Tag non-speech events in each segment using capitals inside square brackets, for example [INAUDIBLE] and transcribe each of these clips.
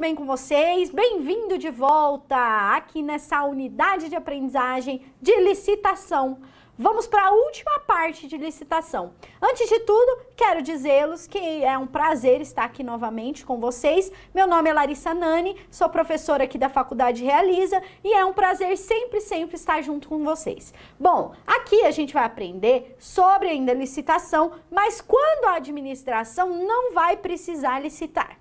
bem com vocês? Bem-vindo de volta aqui nessa unidade de aprendizagem de licitação. Vamos para a última parte de licitação. Antes de tudo, quero dizê-los que é um prazer estar aqui novamente com vocês. Meu nome é Larissa Nani, sou professora aqui da Faculdade Realiza e é um prazer sempre, sempre estar junto com vocês. Bom, aqui a gente vai aprender sobre ainda licitação, mas quando a administração não vai precisar licitar.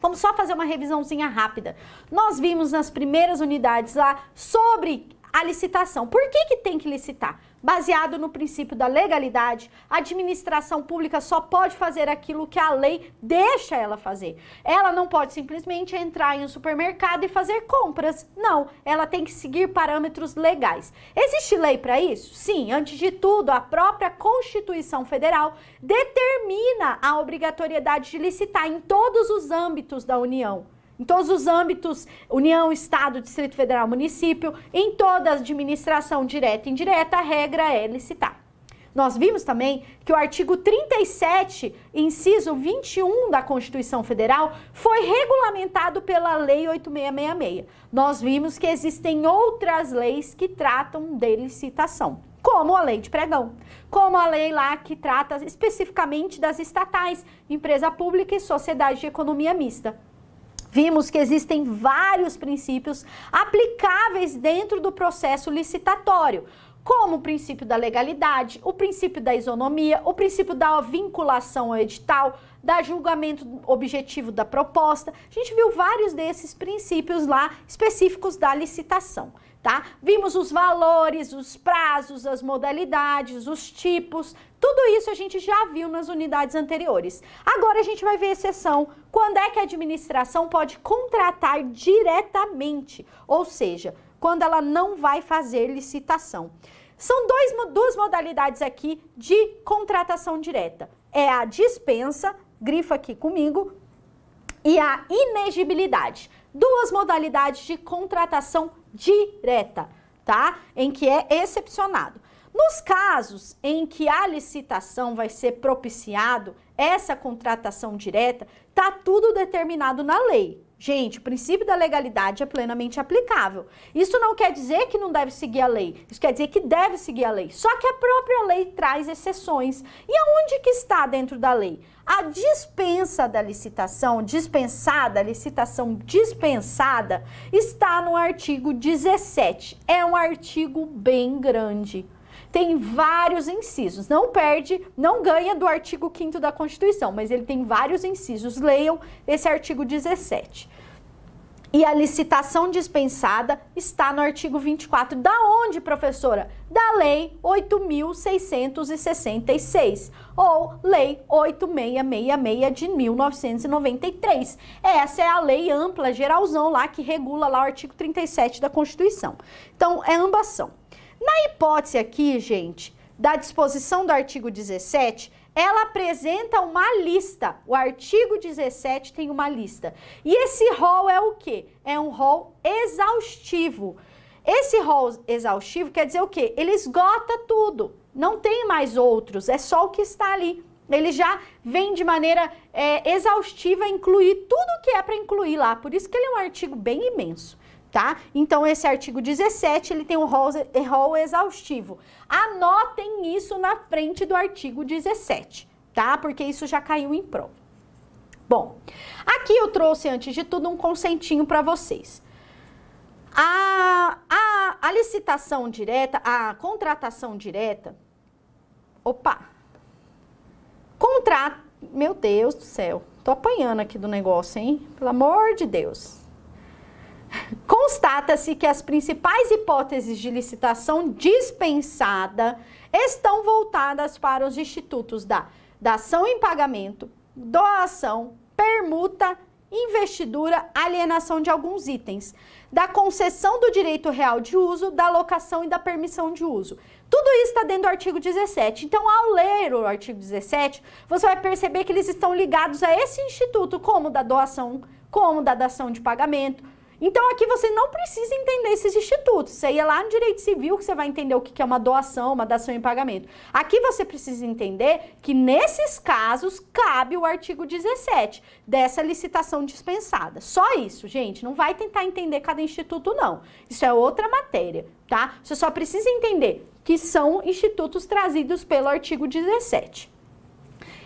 Vamos só fazer uma revisãozinha rápida. Nós vimos nas primeiras unidades lá sobre a licitação. Por que, que tem que licitar? Baseado no princípio da legalidade, a administração pública só pode fazer aquilo que a lei deixa ela fazer. Ela não pode simplesmente entrar em um supermercado e fazer compras. Não, ela tem que seguir parâmetros legais. Existe lei para isso? Sim, antes de tudo, a própria Constituição Federal determina a obrigatoriedade de licitar em todos os âmbitos da União em todos os âmbitos, União, Estado, Distrito Federal, município, em toda a administração direta e indireta, a regra é licitar. Nós vimos também que o artigo 37, inciso 21 da Constituição Federal, foi regulamentado pela Lei 8666. Nós vimos que existem outras leis que tratam de licitação como a lei de pregão, como a lei lá que trata especificamente das estatais, empresa pública e sociedade de economia mista vimos que existem vários princípios aplicáveis dentro do processo licitatório como o princípio da legalidade, o princípio da isonomia, o princípio da vinculação ao edital, da julgamento objetivo da proposta. A gente viu vários desses princípios lá específicos da licitação tá? Vimos os valores, os prazos, as modalidades, os tipos, tudo isso a gente já viu nas unidades anteriores. Agora a gente vai ver exceção. Quando é que a administração pode contratar diretamente? Ou seja, quando ela não vai fazer licitação. São dois, duas modalidades aqui de contratação direta. É a dispensa, grifa aqui comigo, e a inegibilidade. Duas modalidades de contratação direta, tá? Em que é excepcionado. Nos casos em que a licitação vai ser propiciado essa contratação direta, tá tudo determinado na lei, Gente, o princípio da legalidade é plenamente aplicável. Isso não quer dizer que não deve seguir a lei, isso quer dizer que deve seguir a lei. Só que a própria lei traz exceções. E aonde que está dentro da lei? A dispensa da licitação, dispensada, licitação dispensada, está no artigo 17. É um artigo bem grande tem vários incisos. Não perde, não ganha do artigo 5 da Constituição, mas ele tem vários incisos. Leiam esse artigo 17. E a licitação dispensada está no artigo 24. Da onde, professora? Da Lei 8.666, ou Lei 8666 de 1993. Essa é a lei ampla, geralzão lá, que regula lá o artigo 37 da Constituição. Então, é são. Na hipótese aqui, gente, da disposição do artigo 17, ela apresenta uma lista. O artigo 17 tem uma lista. E esse rol é o quê? É um rol exaustivo. Esse rol exaustivo quer dizer o quê? Ele esgota tudo. Não tem mais outros, é só o que está ali. Ele já vem de maneira é, exaustiva incluir tudo o que é para incluir lá. Por isso que ele é um artigo bem imenso tá? Então esse artigo 17, ele tem um rol, exaustivo. Anotem isso na frente do artigo 17, tá? Porque isso já caiu em prova. Bom, aqui eu trouxe antes de tudo um consentinho para vocês. A, a, a licitação direta, a contratação direta, opa, contrato, meu Deus do céu, tô apanhando aqui do negócio, hein? Pelo amor de Deus constata-se que as principais hipóteses de licitação dispensada estão voltadas para os institutos da dação em pagamento, doação, permuta, investidura, alienação de alguns itens, da concessão do direito real de uso, da locação e da permissão de uso. Tudo isso está dentro do artigo 17. Então, ao ler o artigo 17, você vai perceber que eles estão ligados a esse instituto, como da doação, como da dação de pagamento, então aqui você não precisa entender esses institutos. Isso aí é lá no direito civil que você vai entender o que é uma doação, uma dação em pagamento. Aqui você precisa entender que nesses casos cabe o artigo 17 dessa licitação dispensada. Só isso, gente. Não vai tentar entender cada instituto, não. Isso é outra matéria, tá? Você só precisa entender que são institutos trazidos pelo artigo 17.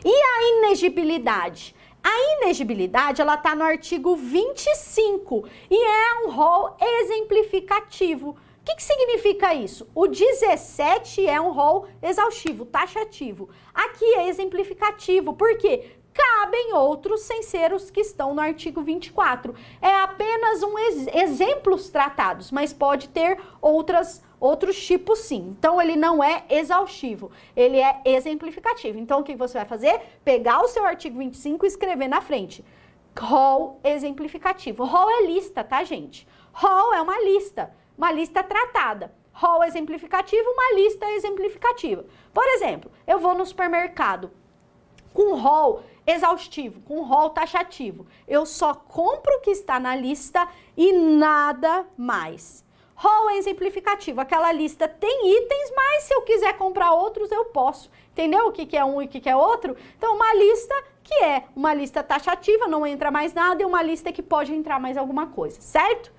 E a inegibilidade? A inegibilidade, ela está no artigo 25 e é um rol exemplificativo. O que, que, significa isso? O 17 é um rol exaustivo, taxativo. Aqui é exemplificativo, porque cabem outros sem ser os que estão no artigo 24. É apenas um ex exemplos tratados, mas pode ter outras outros tipos sim. Então ele não é exaustivo, ele é exemplificativo. Então o que você vai fazer? Pegar o seu artigo 25 e escrever na frente. Rol exemplificativo. Rol é lista, tá, gente? Rol é uma lista, uma lista tratada. Rol exemplificativo, uma lista exemplificativa. Por exemplo, eu vou no supermercado com rol exaustivo, com rol taxativo. Eu só compro o que está na lista e nada mais. Rol é exemplificativo, aquela lista tem itens, mas se eu quiser comprar outros, eu posso. Entendeu o que, é um e o que é outro? Então, uma lista que é uma lista taxativa, não entra mais nada, e uma lista que pode entrar mais alguma coisa, certo?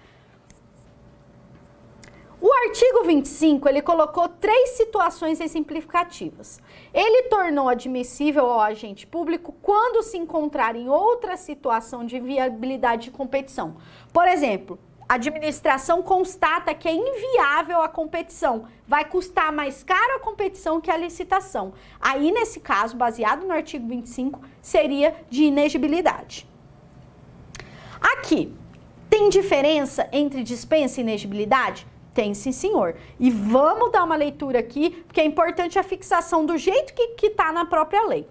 O artigo 25, ele colocou três situações exemplificativas. Ele tornou admissível ao agente público quando se encontrar em outra situação de viabilidade de competição. Por exemplo, a administração constata que é inviável a competição, vai custar mais caro a competição que a licitação. Aí, nesse caso, baseado no artigo 25, seria de inegibilidade. Aqui, tem diferença entre dispensa e inegibilidade? Tem sim, senhor. E vamos dar uma leitura aqui, porque é importante a fixação do jeito que está na própria lei.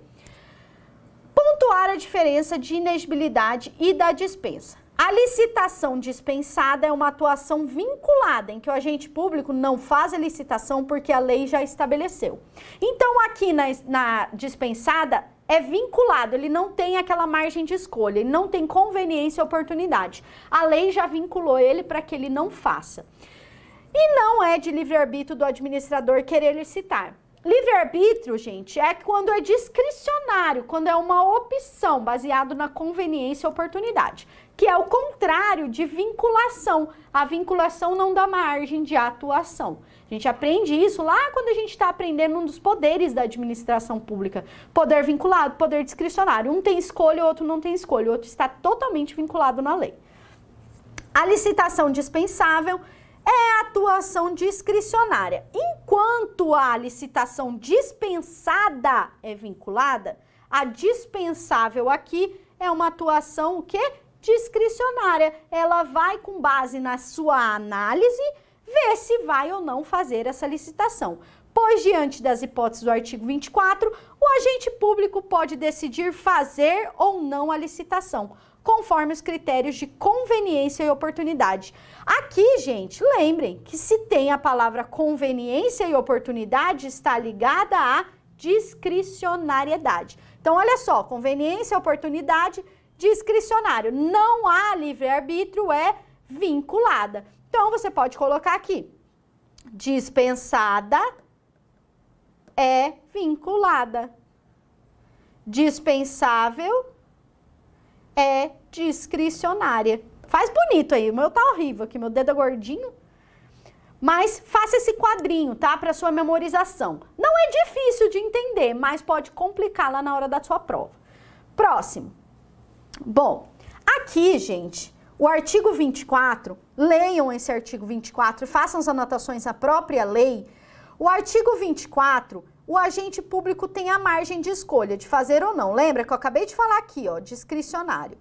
Pontuar a diferença de inegibilidade e da dispensa. A licitação dispensada é uma atuação vinculada, em que o agente público não faz a licitação porque a lei já estabeleceu. Então, aqui na, na dispensada, é vinculado, ele não tem aquela margem de escolha, ele não tem conveniência e oportunidade. A lei já vinculou ele para que ele não faça. E não é de livre-arbítrio do administrador querer licitar. Livre-arbítrio, gente, é quando é discricionário, quando é uma opção baseado na conveniência e oportunidade, que é o contrário de vinculação. A vinculação não dá margem de atuação. A gente aprende isso lá quando a gente está aprendendo um dos poderes da administração pública: poder vinculado, poder discricionário. Um tem escolha, o outro não tem escolha, o outro está totalmente vinculado na lei. A licitação dispensável é atuação discricionária. Enquanto a licitação dispensada é vinculada, a dispensável aqui é uma atuação o quê? discricionária. Ela vai com base na sua análise ver se vai ou não fazer essa licitação. Pois, diante das hipóteses do artigo 24, o agente público pode decidir fazer ou não a licitação conforme os critérios de conveniência e oportunidade. Aqui, gente, lembrem que se tem a palavra conveniência e oportunidade, está ligada à discricionariedade. Então, olha só, conveniência, oportunidade, discricionário. Não há livre-arbítrio, é vinculada. Então, você pode colocar aqui, dispensada é vinculada. Dispensável é discricionária. Faz bonito aí, o meu tá horrível aqui, meu dedo é gordinho. Mas faça esse quadrinho, tá? Para sua memorização. Não é difícil de entender, mas pode complicar lá na hora da sua prova. Próximo. Bom, aqui, gente, o artigo 24, leiam esse artigo 24 e façam as anotações à própria lei. O artigo 24 o agente público tem a margem de escolha de fazer ou não. Lembra que eu acabei de falar aqui, ó, discricionário.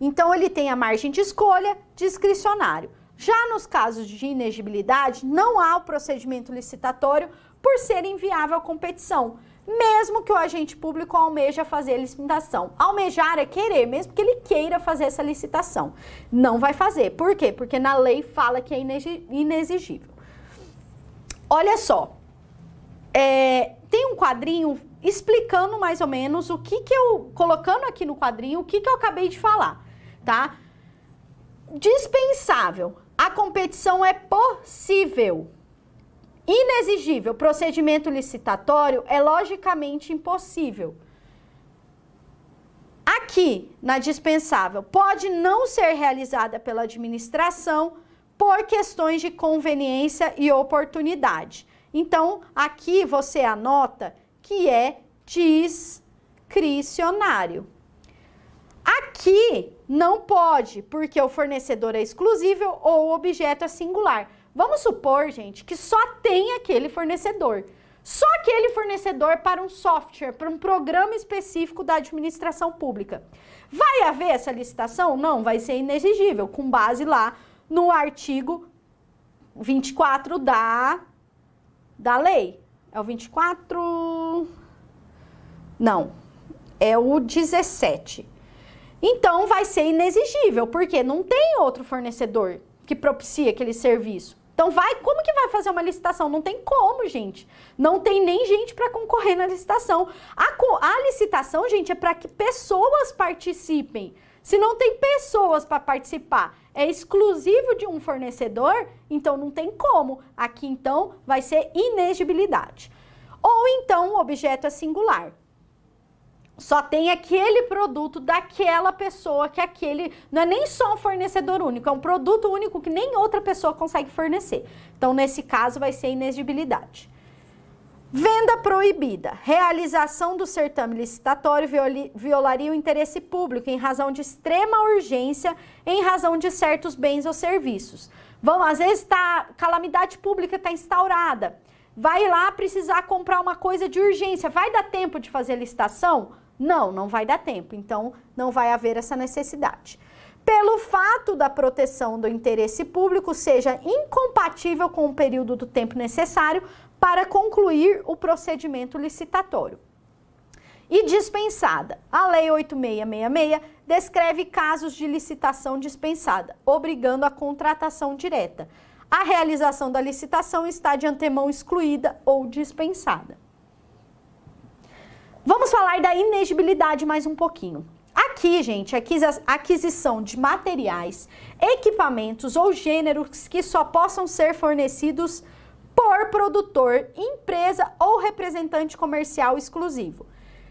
Então ele tem a margem de escolha discricionário. Já nos casos de inegibilidade, não há o procedimento licitatório por ser inviável a competição, mesmo que o agente público almeja fazer a licitação. Almejar é querer, mesmo que ele queira fazer essa licitação. Não vai fazer. Por quê? Porque na lei fala que é inexigível. Olha só, é, tem um quadrinho explicando mais ou menos o que que eu, colocando aqui no quadrinho, o que que eu acabei de falar, tá? Dispensável. A competição é possível. Inexigível. Procedimento licitatório é logicamente impossível. Aqui, na dispensável, pode não ser realizada pela administração por questões de conveniência e oportunidade. Então, aqui você anota que é discricionário. Aqui não pode, porque o fornecedor é exclusivo ou o objeto é singular. Vamos supor, gente, que só tem aquele fornecedor. Só aquele fornecedor para um software, para um programa específico da administração pública. Vai haver essa licitação? Não, vai ser inexigível, com base lá no artigo 24 da da lei. É o 24. Não, é o 17. Então vai ser inexigível, porque não tem outro fornecedor que propicia aquele serviço. Então vai, como que vai fazer uma licitação? Não tem como, gente. Não tem nem gente para concorrer na licitação. A, a licitação, gente, é para que pessoas participem. Se não tem pessoas para participar, é exclusivo de um fornecedor, então não tem como. Aqui então vai ser inegibilidade. Ou então o objeto é singular. Só tem aquele produto daquela pessoa que aquele. Não é nem só um fornecedor único, é um produto único que nem outra pessoa consegue fornecer. Então, nesse caso, vai ser inegibilidade. Venda proibida. Realização do certame licitatório violaria o interesse público em razão de extrema urgência, em razão de certos bens ou serviços. Vão, às vezes, tá, calamidade pública está instaurada. Vai lá precisar comprar uma coisa de urgência. Vai dar tempo de fazer licitação? Não, não vai dar tempo. Então, não vai haver essa necessidade pelo fato da proteção do interesse público seja incompatível com o período do tempo necessário para concluir o procedimento licitatório. E dispensada. A Lei 8666 descreve casos de licitação dispensada, obrigando a contratação direta. A realização da licitação está de antemão excluída ou dispensada. Vamos falar da inegibilidade mais um pouquinho. Aqui, gente, aquisição de materiais, equipamentos ou gêneros que só possam ser fornecidos por produtor, empresa ou representante comercial exclusivo.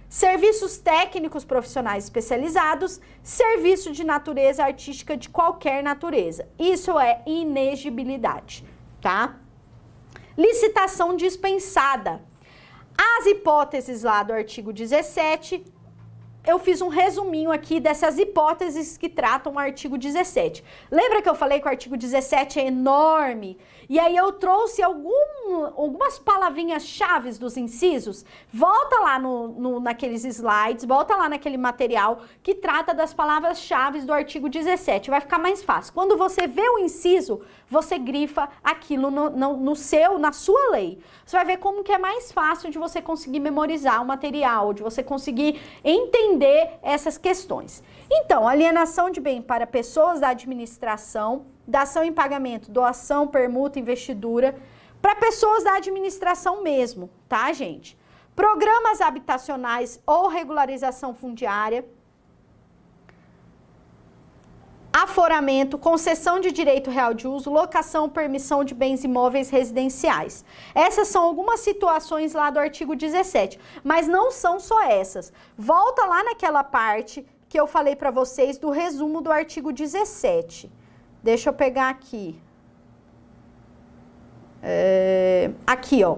Serviços técnicos profissionais especializados, serviço de natureza artística de qualquer natureza. Isso é inegibilidade, tá? Licitação dispensada. As hipóteses lá do artigo 17 eu fiz um resuminho aqui dessas hipóteses que tratam o artigo 17. Lembra que eu falei que o artigo 17 é enorme? E aí eu trouxe algum, algumas palavrinhas chaves dos incisos. Volta lá no, no, naqueles slides, volta lá naquele material que trata das palavras chaves do artigo 17. Vai ficar mais fácil. Quando você vê o inciso, você grifa aquilo no, no, no seu, na sua lei. Você vai ver como que é mais fácil de você conseguir memorizar o material, de você conseguir entender essas questões. Então, alienação de bem para pessoas da administração da ação em pagamento, doação, permuta, investidura, para pessoas da administração mesmo, tá, gente? Programas habitacionais ou regularização fundiária, aforamento, concessão de direito real de uso, locação, permissão de bens imóveis residenciais. Essas são algumas situações lá do artigo 17, mas não são só essas. Volta lá naquela parte que eu falei para vocês do resumo do artigo 17. Deixa eu pegar aqui. É, aqui, ó.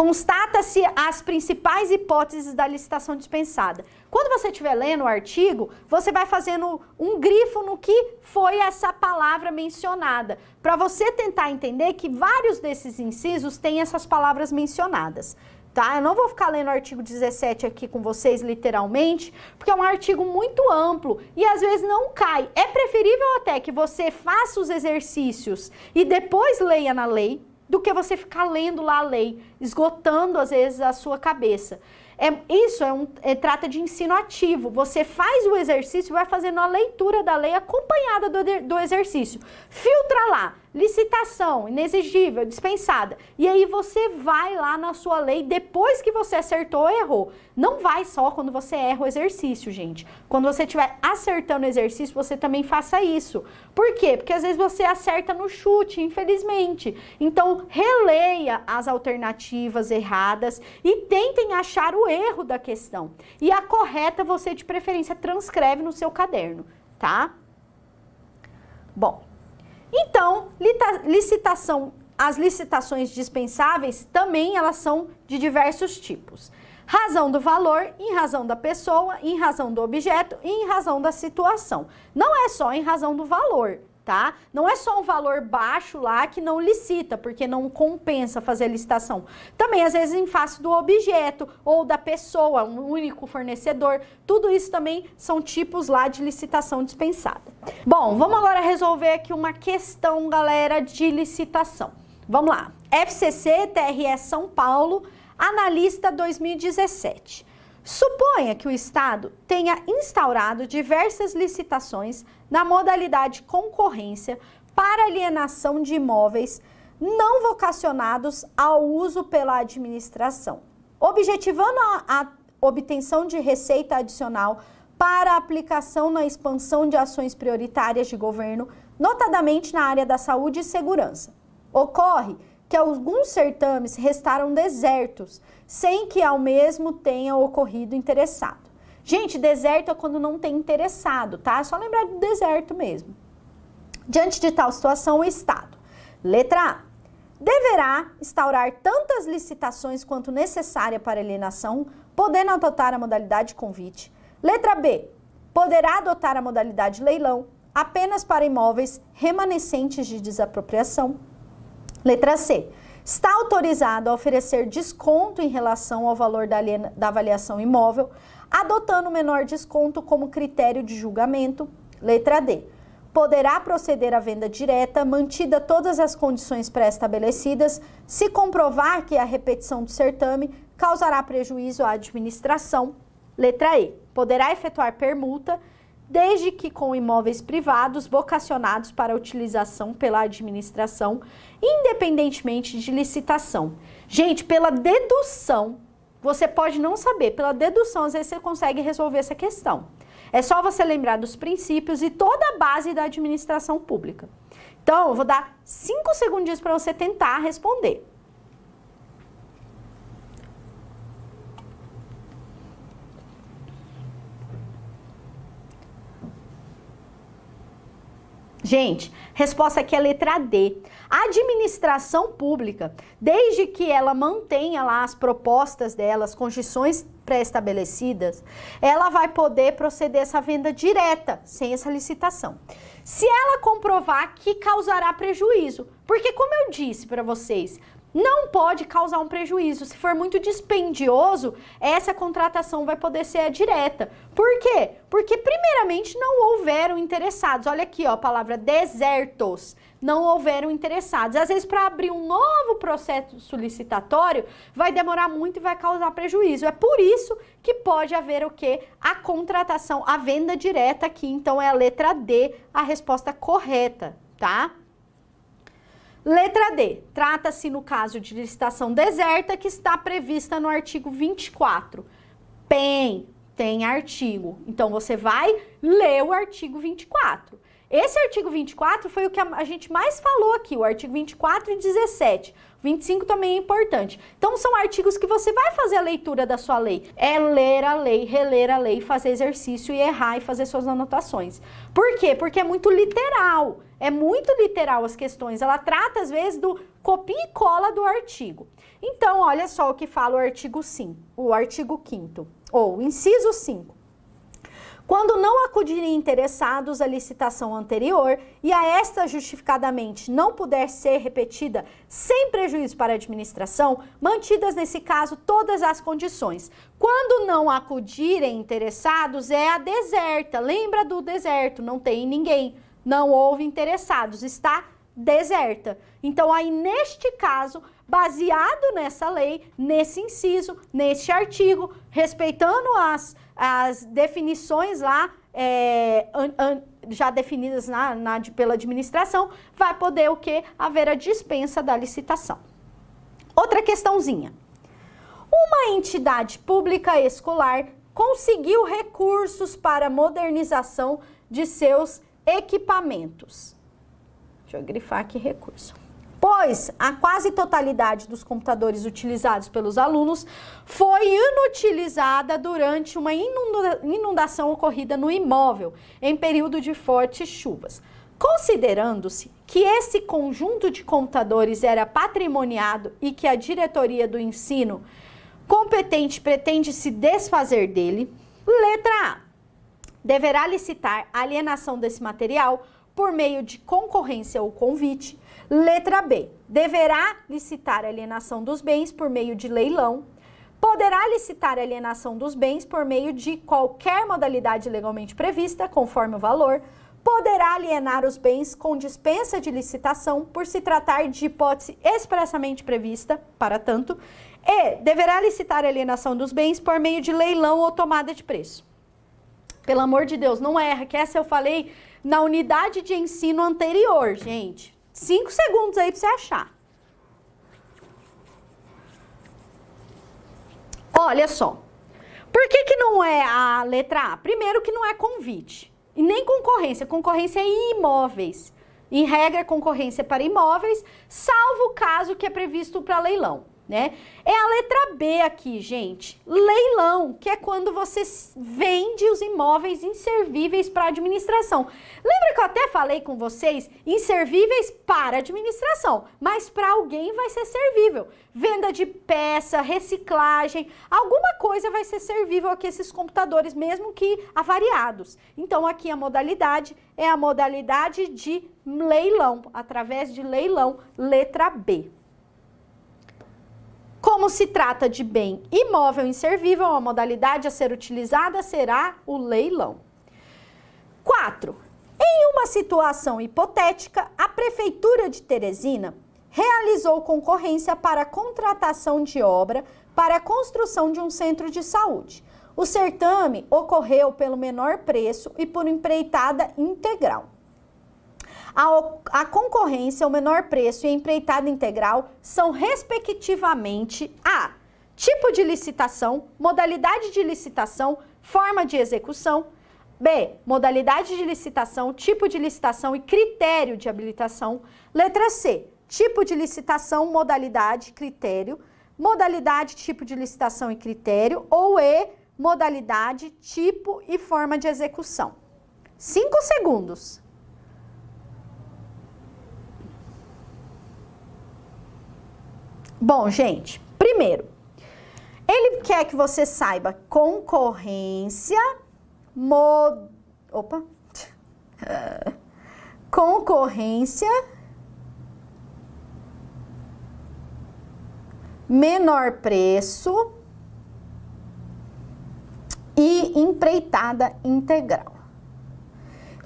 Constata-se as principais hipóteses da licitação dispensada. Quando você estiver lendo o artigo, você vai fazendo um grifo no que foi essa palavra mencionada, para você tentar entender que vários desses incisos têm essas palavras mencionadas tá? Eu não vou ficar lendo o artigo 17 aqui com vocês literalmente, porque é um artigo muito amplo e às vezes não cai. É preferível até que você faça os exercícios e depois leia na lei, do que você ficar lendo lá a lei, esgotando às vezes a sua cabeça. É, isso é um, é, trata de ensino ativo. Você faz o exercício, vai fazendo a leitura da lei acompanhada do, do exercício. Filtra lá licitação inexigível, dispensada. E aí você vai lá na sua lei, depois que você acertou ou errou. Não vai só quando você erra o exercício, gente. Quando você estiver acertando o exercício, você também faça isso. Por quê? Porque às vezes você acerta no chute, infelizmente. Então, releia as alternativas erradas e tentem achar o erro da questão. E a correta você, de preferência, transcreve no seu caderno, tá? Bom, então, licitação, as licitações dispensáveis também elas são de diversos tipos. Razão do valor, em razão da pessoa, em razão do objeto e em razão da situação. Não é só em razão do valor, tá? Não é só um valor baixo lá que não licita, porque não compensa fazer licitação. Também, às vezes, em face do objeto ou da pessoa, um único fornecedor, tudo isso também são tipos lá de licitação dispensada. Bom, vamos agora resolver aqui uma questão, galera, de licitação. Vamos lá. FCC TRE São Paulo, analista 2017. Suponha que o Estado tenha instaurado diversas licitações na modalidade concorrência para alienação de imóveis não vocacionados ao uso pela administração, objetivando a, a obtenção de receita adicional para a aplicação na expansão de ações prioritárias de governo, notadamente na área da saúde e segurança. Ocorre que alguns certames restaram desertos, sem que ao mesmo tenha ocorrido interessado. Gente, deserto é quando não tem interessado, tá? É só lembrar do deserto mesmo. Diante de tal situação, o Estado. Letra A. Deverá instaurar tantas licitações quanto necessária para alienação, podendo adotar a modalidade convite. Letra B. Poderá adotar a modalidade leilão apenas para imóveis remanescentes de desapropriação. Letra C. Está autorizado a oferecer desconto em relação ao valor da, aliena, da avaliação imóvel adotando o menor desconto como critério de julgamento. Letra D. Poderá proceder à venda direta, mantida todas as condições pré-estabelecidas, se comprovar que a repetição do certame causará prejuízo à administração. Letra E. Poderá efetuar permuta, desde que com imóveis privados vocacionados para utilização pela administração, independentemente de licitação. Gente, pela dedução você pode não saber, pela dedução, às vezes você consegue resolver essa questão. É só você lembrar dos princípios e toda a base da administração pública. Então, eu vou dar 5 segundinhos para você tentar responder. Gente, resposta aqui é letra D. A administração pública, desde que ela mantenha lá as propostas dela, as condições pré-estabelecidas, ela vai poder proceder essa venda direta, sem essa licitação. Se ela comprovar que causará prejuízo, porque como eu disse para vocês, não pode causar um prejuízo. Se for muito dispendioso, essa contratação vai poder ser direta. Por quê? Porque primeiramente não houveram interessados. Olha aqui, ó, a palavra desertos não houveram interessados. Às vezes, para abrir um novo processo solicitatório, vai demorar muito e vai causar prejuízo. É por isso que pode haver o que? A contratação, a venda direta aqui. Então, é a letra D a resposta correta, tá? Letra D. Trata-se no caso de licitação deserta que está prevista no artigo 24. PEN tem artigo. Então você vai ler o artigo 24. Esse artigo 24 foi o que a gente mais falou aqui, o artigo 24 e 17. 25 também é importante. Então são artigos que você vai fazer a leitura da sua lei. É ler a lei, reler a lei, fazer exercício e errar e fazer suas anotações. Por quê? Porque é muito literal. É muito literal as questões. Ela trata, às vezes, do copia e cola do artigo. Então, olha só o que fala o artigo 5, o artigo 5 ou inciso 5. Quando não acudirem interessados à licitação anterior e a esta justificadamente não puder ser repetida sem prejuízo para a administração, mantidas nesse caso todas as condições. Quando não acudirem interessados é a deserta, lembra do deserto, não tem ninguém não houve interessados, está deserta. Então, aí neste caso, baseado nessa lei, nesse inciso, neste artigo, respeitando as, as definições lá é, an, an, já definidas na, na, pela administração, vai poder o que? Haver a dispensa da licitação. Outra questãozinha. Uma entidade pública escolar conseguiu recursos para modernização de seus equipamentos. Deixa eu grifar aqui recurso. Pois a quase totalidade dos computadores utilizados pelos alunos foi inutilizada durante uma inundação ocorrida no imóvel, em período de fortes chuvas. Considerando-se que esse conjunto de computadores era patrimoniado e que a diretoria do ensino competente pretende se desfazer dele, letra A deverá licitar alienação desse material por meio de concorrência ou convite. Letra B. Deverá licitar alienação dos bens por meio de leilão. Poderá licitar alienação dos bens por meio de qualquer modalidade legalmente prevista, conforme o valor. Poderá alienar os bens com dispensa de licitação por se tratar de hipótese expressamente prevista, para tanto. E deverá licitar alienação dos bens por meio de leilão ou tomada de preço. Pelo amor de Deus, não erra, que essa eu falei na unidade de ensino anterior, gente. Cinco segundos aí para você achar. Olha só. Por que, que não é a letra A? Primeiro que não é convite. E nem concorrência. Concorrência é em imóveis. Em regra, concorrência é para imóveis, salvo o caso que é previsto para leilão né? É a letra B aqui, gente. Leilão, que é quando você vende os imóveis inservíveis para administração. Lembra que eu até falei com vocês, inservíveis para administração, mas para alguém vai ser servível. Venda de peça, reciclagem, alguma coisa vai ser servível aqui esses computadores, mesmo que avariados. Então aqui a modalidade é a modalidade de leilão, através de leilão, letra B. Como se trata de bem imóvel inservível, a modalidade a ser utilizada será o leilão. 4. Em uma situação hipotética, a Prefeitura de Teresina realizou concorrência para contratação de obra para a construção de um centro de saúde. O certame ocorreu pelo menor preço e por empreitada integral a, a concorrência, o menor preço e a empreitada integral são, respectivamente, a tipo de licitação, modalidade de licitação, forma de execução, B. Modalidade de licitação, tipo de licitação e critério de habilitação. Letra C. Tipo de licitação, modalidade, critério. Modalidade, tipo de licitação e critério. Ou E. Modalidade, tipo e forma de execução. Cinco segundos. Bom, gente, primeiro, ele quer que você saiba concorrência, mod... opa, [LAUGHS] concorrência menor preço e empreitada integral.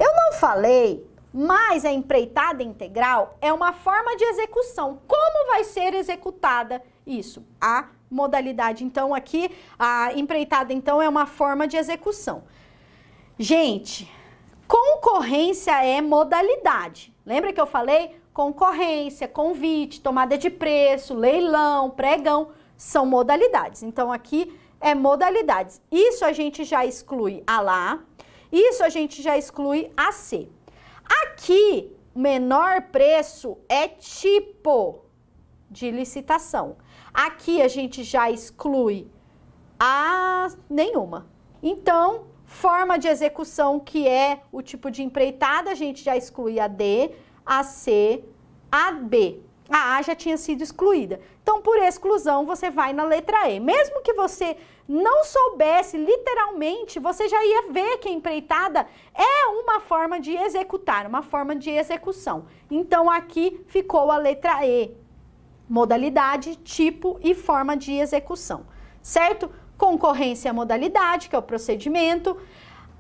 Eu não falei, mas a empreitada integral é uma forma de execução. Como vai ser executada isso, a modalidade. Então aqui a empreitada então é uma forma de execução. Gente, concorrência é modalidade. Lembra que eu falei? Concorrência, convite, tomada de preço, leilão, pregão são modalidades. Então aqui é modalidades. Isso a gente já exclui a lá, isso a gente já exclui a C. Aqui, menor preço é tipo de licitação. Aqui a gente já exclui a nenhuma. Então, forma de execução, que é o tipo de empreitada, a gente já exclui a D, a C, a B. A A já tinha sido excluída. Então, por exclusão, você vai na letra E. Mesmo que você não soubesse literalmente, você já ia ver que a empreitada é uma forma de executar, uma forma de execução. Então, aqui ficou a letra E modalidade, tipo e forma de execução, certo? Concorrência é a modalidade, que é o procedimento.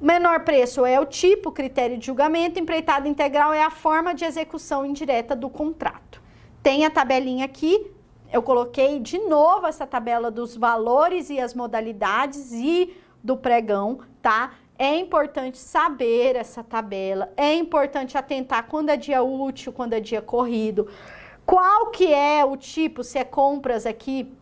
Menor preço é o tipo, critério de julgamento. Empreitada integral é a forma de execução indireta do contrato. Tem a tabelinha aqui. Eu coloquei de novo essa tabela dos valores e as modalidades e do pregão, tá? É importante saber essa tabela, é importante atentar quando é dia útil, quando é dia corrido. Qual que é o tipo, se é compras aqui,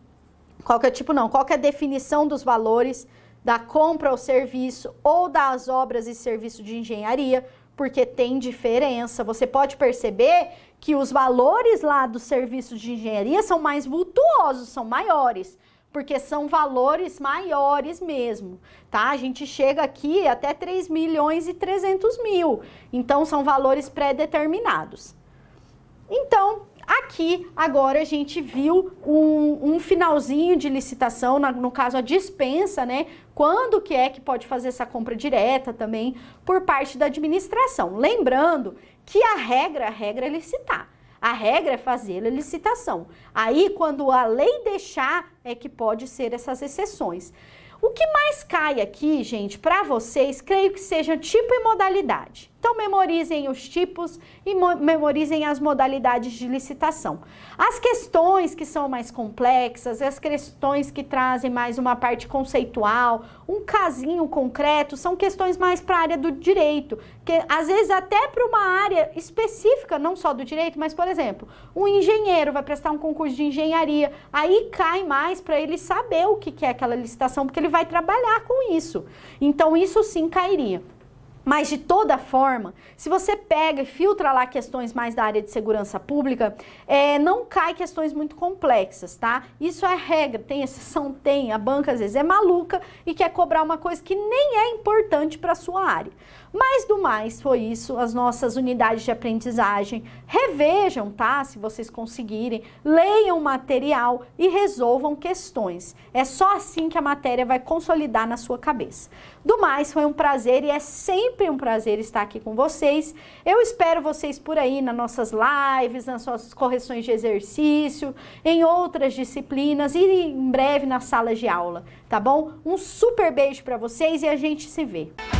qual que é o tipo não, qual que é a definição dos valores da compra ou serviço ou das obras e serviço de engenharia, porque tem diferença. Você pode perceber que os valores lá do serviço de engenharia são mais vultuosos, são maiores porque são valores maiores mesmo, tá? A gente chega aqui até 3 milhões e 300 mil, então são valores pré-determinados. Então, Aqui, agora, a gente viu um, um finalzinho de licitação, na, no caso, a dispensa, né? Quando que é que pode fazer essa compra direta também por parte da administração. Lembrando que a regra, a regra é licitar. A regra é fazer a licitação. Aí, quando a lei deixar, é que pode ser essas exceções. O que mais cai aqui, gente, para vocês, creio que seja tipo e modalidade. Então, memorizem os tipos e memorizem as modalidades de licitação. As questões que são mais complexas, as questões que trazem mais uma parte conceitual, um casinho concreto, são questões mais para a área do direito, que às vezes até para uma área específica, não só do direito, mas, por exemplo, um engenheiro vai prestar um concurso de engenharia, aí cai mais para ele saber o que é aquela licitação, porque ele vai trabalhar com isso. Então, isso sim cairia. Mas de toda forma, se você pega e filtra lá questões mais da área de segurança pública, é, não cai questões muito complexas, tá? Isso é regra, tem exceção, [LAUGHS] tem. A banca às vezes é maluca e quer cobrar uma coisa que nem é importante para sua área. Mas do mais, foi isso, as nossas unidades de aprendizagem. Revejam, tá? Se vocês conseguirem, leiam o material e resolvam questões. É só assim que a matéria vai consolidar na sua cabeça. Do mais, foi um prazer e é sempre um prazer estar aqui com vocês. Eu espero vocês por aí nas nossas lives, nas nossas correções de exercício, em outras disciplinas e em breve nas salas de aula, tá bom? Um super beijo para vocês e a gente se vê.